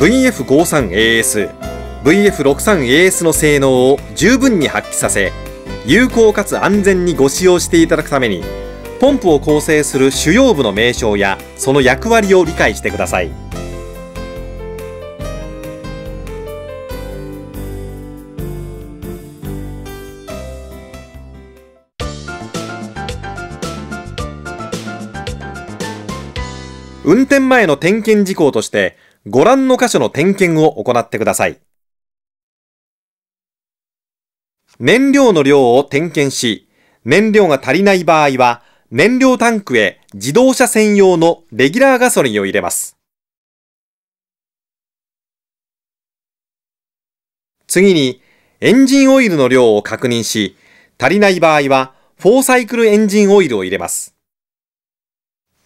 VF53AS、VF63AS の性能を十分に発揮させ、有効かつ安全にご使用していただくために、ポンプを構成する主要部の名称やその役割を理解してください。運転前の点検事項としてご覧の箇所の点検を行ってください。燃料の量を点検し、燃料が足りない場合は、燃料タンクへ自動車専用のレギュラーガソリンを入れます。次に、エンジンオイルの量を確認し、足りない場合は、フォーサイクルエンジンオイルを入れます。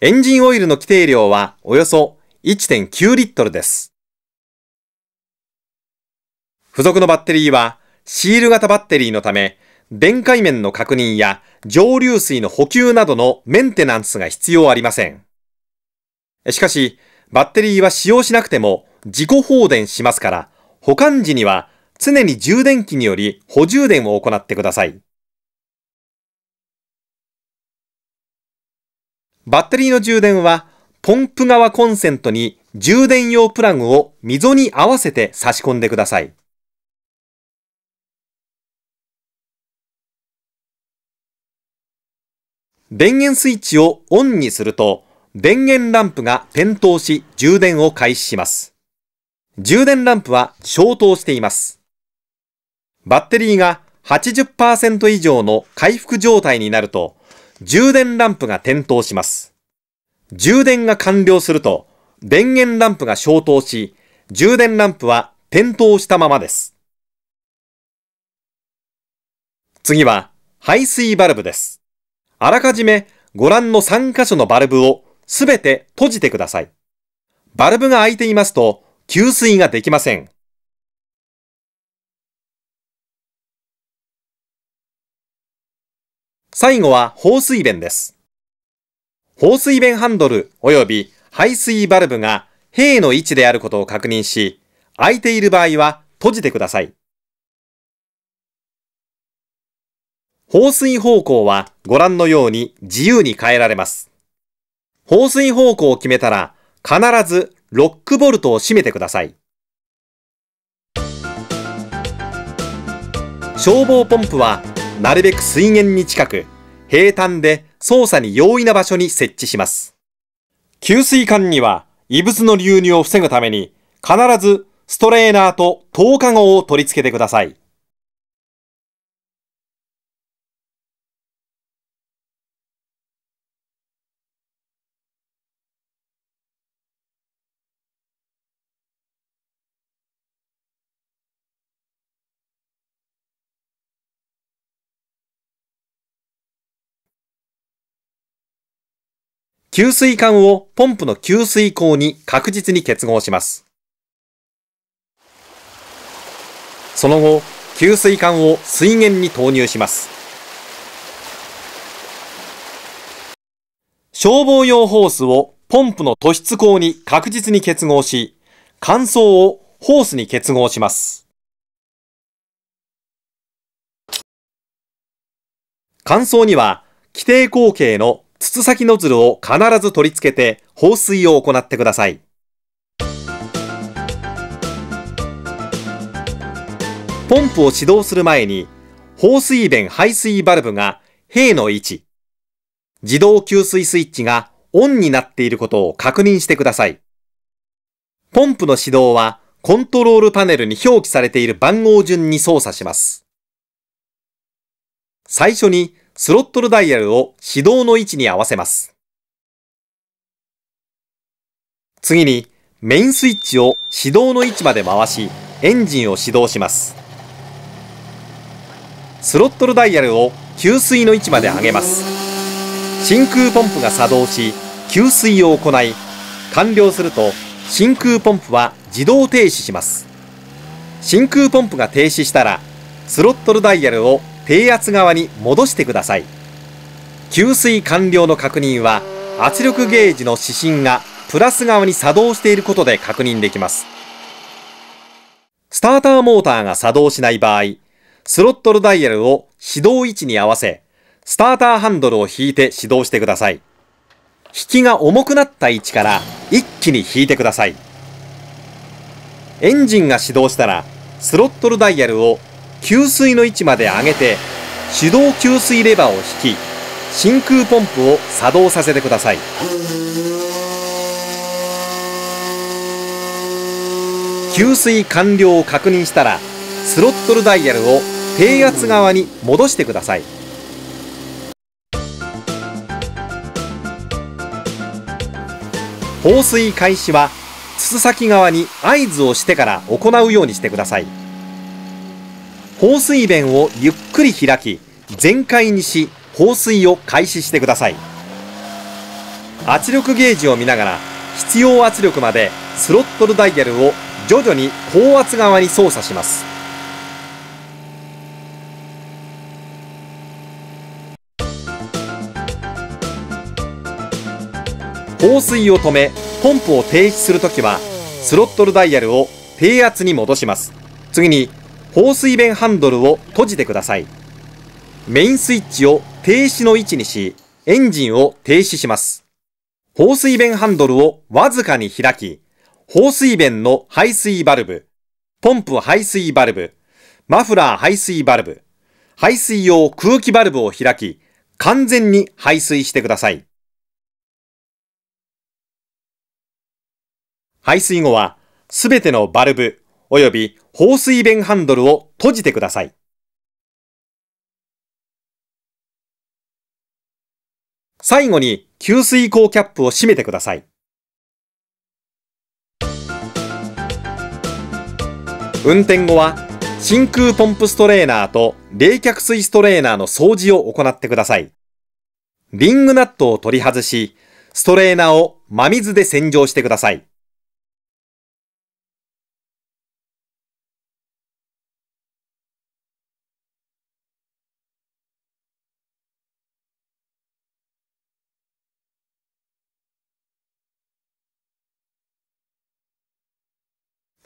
エンジンオイルの規定量はおよそ1.9リットルです。付属のバッテリーはシール型バッテリーのため、電解面の確認や蒸留水の補給などのメンテナンスが必要ありません。しかし、バッテリーは使用しなくても自己放電しますから、保管時には常に充電器により補充電を行ってください。バッテリーの充電はポンプ側コンセントに充電用プラグを溝に合わせて差し込んでください。電源スイッチをオンにすると、電源ランプが点灯し充電を開始します。充電ランプは消灯しています。バッテリーが80%以上の回復状態になると、充電ランプが点灯します。充電が完了すると、電源ランプが消灯し、充電ランプは点灯したままです。次は、排水バルブです。あらかじめご覧の3箇所のバルブをすべて閉じてください。バルブが開いていますと、給水ができません。最後は放水弁です。放水弁ハンドル及び排水バルブが閉の位置であることを確認し、開いている場合は閉じてください。放水方向はご覧のように自由に変えられます。放水方向を決めたら必ずロックボルトを閉めてください。消防ポンプはなるべく水源に近く平坦で操作に容易な場所に設置します。給水管には異物の流入を防ぐために必ずストレーナーと透過号を取り付けてください。給水管をポンプの給水口に確実に結合します。その後、給水管を水源に投入します。消防用ホースをポンプの突出口に確実に結合し、乾燥をホースに結合します。乾燥には規定口径の筒先ノズルを必ず取り付けて放水を行ってください。ポンプを始動する前に、放水弁排水バルブが平の位置、自動給水スイッチがオンになっていることを確認してください。ポンプの始動はコントロールパネルに表記されている番号順に操作します。最初にスロットルダイヤルを始動の位置に合わせます。次にメインスイッチを始動の位置まで回しエンジンを始動します。スロットルダイヤルを給水の位置まで上げます。真空ポンプが作動し給水を行い完了すると真空ポンプは自動停止します。真空ポンプが停止したらスロットルダイヤルを低圧側に戻してください給水完了の確認は圧力ゲージの指針がプラス側に作動していることで確認できますスターターモーターが作動しない場合スロットルダイヤルを始動位置に合わせスターターハンドルを引いて始動してください引きが重くなった位置から一気に引いてくださいエンジンが始動したらスロットルダイヤルを給水の位置まで上げて、手動給水レバーを引き、真空ポンプを作動させてください。給水完了を確認したら、スロットルダイヤルを低圧側に戻してください。放水開始は筒先側に合図をしてから行うようにしてください。放水弁をゆっくり開き全開にし放水を開始してください圧力ゲージを見ながら必要圧力までスロットルダイヤルを徐々に高圧側に操作します放水を止めポンプを停止するときはスロットルダイヤルを低圧に戻します次に放水弁ハンドルを閉じてください。メインスイッチを停止の位置にし、エンジンを停止します。放水弁ハンドルをわずかに開き、放水弁の排水バルブ、ポンプ排水バルブ、マフラー排水バルブ、排水用空気バルブを開き、完全に排水してください。排水後は、すべてのバルブおよび放水弁ハンドルを閉じてください。最後に給水口キャップを閉めてください。運転後は真空ポンプストレーナーと冷却水ストレーナーの掃除を行ってください。リングナットを取り外し、ストレーナーを真水で洗浄してください。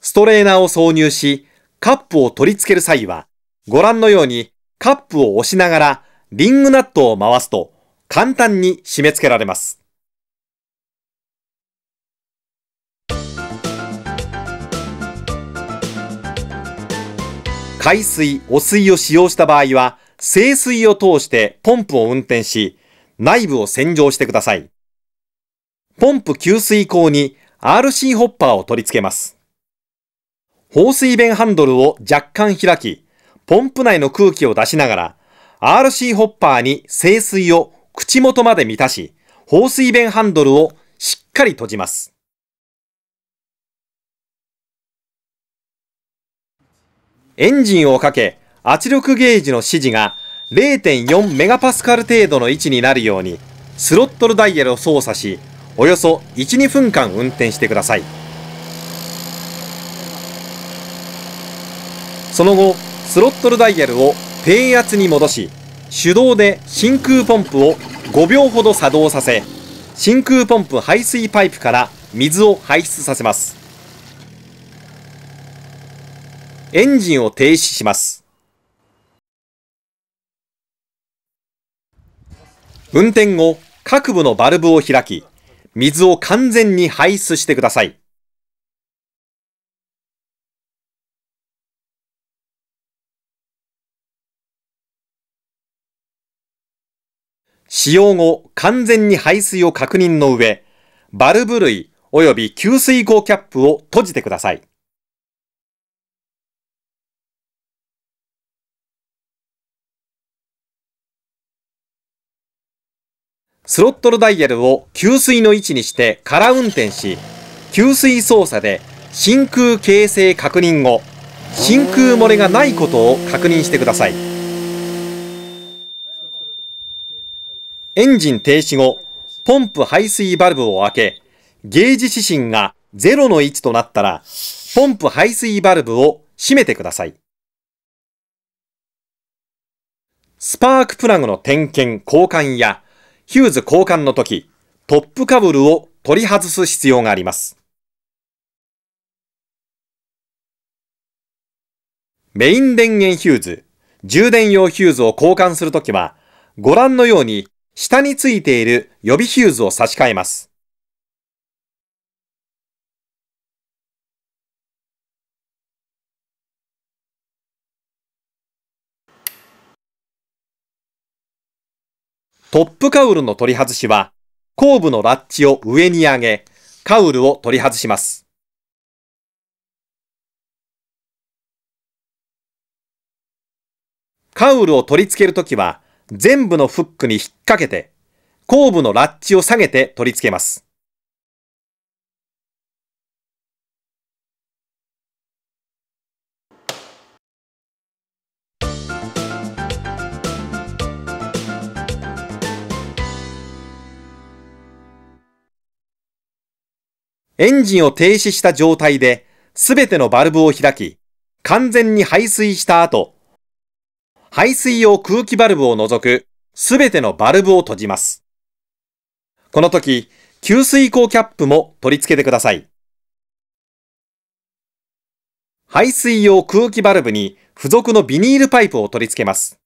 ストレーナーを挿入し、カップを取り付ける際は、ご覧のようにカップを押しながらリングナットを回すと簡単に締め付けられます。海水、汚水を使用した場合は、清水を通してポンプを運転し、内部を洗浄してください。ポンプ給水口に RC ホッパーを取り付けます。放水弁ハンドルを若干開き、ポンプ内の空気を出しながら、RC ホッパーに清水を口元まで満たし、放水弁ハンドルをしっかり閉じます。エンジンをかけ、圧力ゲージの指示が0.4メガパスカル程度の位置になるように、スロットルダイヤルを操作し、およそ1、2分間運転してください。その後、スロットルダイヤルを低圧に戻し、手動で真空ポンプを5秒ほど作動させ、真空ポンプ排水パイプから水を排出させます。エンジンを停止します。運転後、各部のバルブを開き、水を完全に排出してください。使用後完全に排水を確認の上、バルブ類及び給水口キャップを閉じてください。スロットルダイヤルを給水の位置にして空運転し、給水操作で真空形成確認後、真空漏れがないことを確認してください。エンジン停止後、ポンプ排水バルブを開け、ゲージ指針が0の位置となったら、ポンプ排水バルブを閉めてください。スパークプラグの点検、交換や、ヒューズ交換の時、トップカブルを取り外す必要があります。メイン電源ヒューズ、充電用ヒューズを交換するときは、ご覧のように下についている予備ヒューズを差し替えます。トップカウルの取り外しは、後部のラッチを上に上げ、カウルを取り外します。カウルを取り付けるときは、全部のフックに引っ掛けて、後部のラッチを下げて取り付けます。エンジンを停止した状態で、すべてのバルブを開き、完全に排水した後、排水用空気バルブを除くすべてのバルブを閉じます。この時、給水口キャップも取り付けてください。排水用空気バルブに付属のビニールパイプを取り付けます。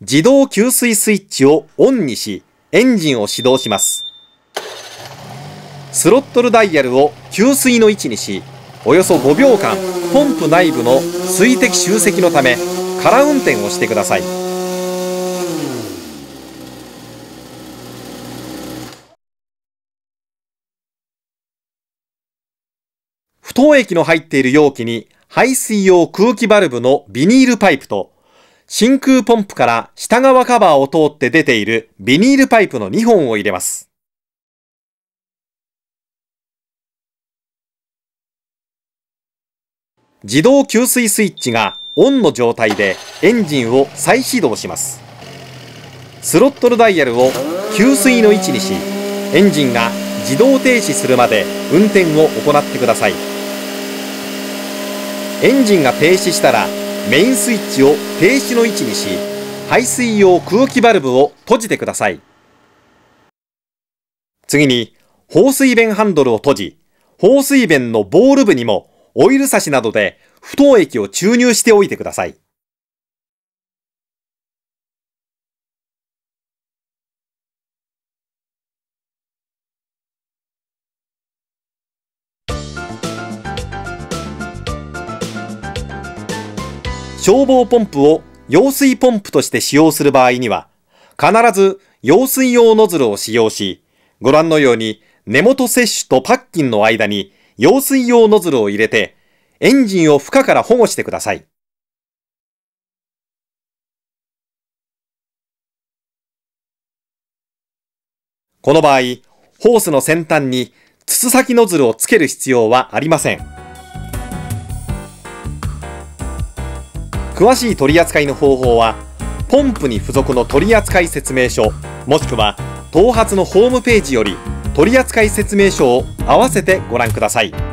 自動給水スイッチをオンにし、エンジンを始動します。スロットルダイヤルを給水の位置にし、およそ5秒間、ポンプ内部の水滴集積のため、空運転をしてください不凍液の入っている容器に排水用空気バルブのビニールパイプと真空ポンプから下側カバーを通って出ているビニールパイプの2本を入れます。自動給水スイッチがオンの状態でエンジンを再始動しますスロットルダイヤルを給水の位置にしエンジンが自動停止するまで運転を行ってくださいエンジンが停止したらメインスイッチを停止の位置にし排水用空気バルブを閉じてください次に放水弁ハンドルを閉じ放水弁のボール部にもオイル差しなどで不凍液を注入しておいてください。消防ポンプを揚水ポンプとして使用する場合には、必ず揚水用ノズルを使用し、ご覧のように根元摂取とパッキンの間に揚水用ノズルを入れてエンジンを負荷から保護してください。この場合、ホースの先端に筒先ノズルをつける必要はありません。詳しい取り扱いの方法は、ポンプに付属の取扱説明書、もしくは、頭髪のホームページより取扱説明書を合わせてご覧ください。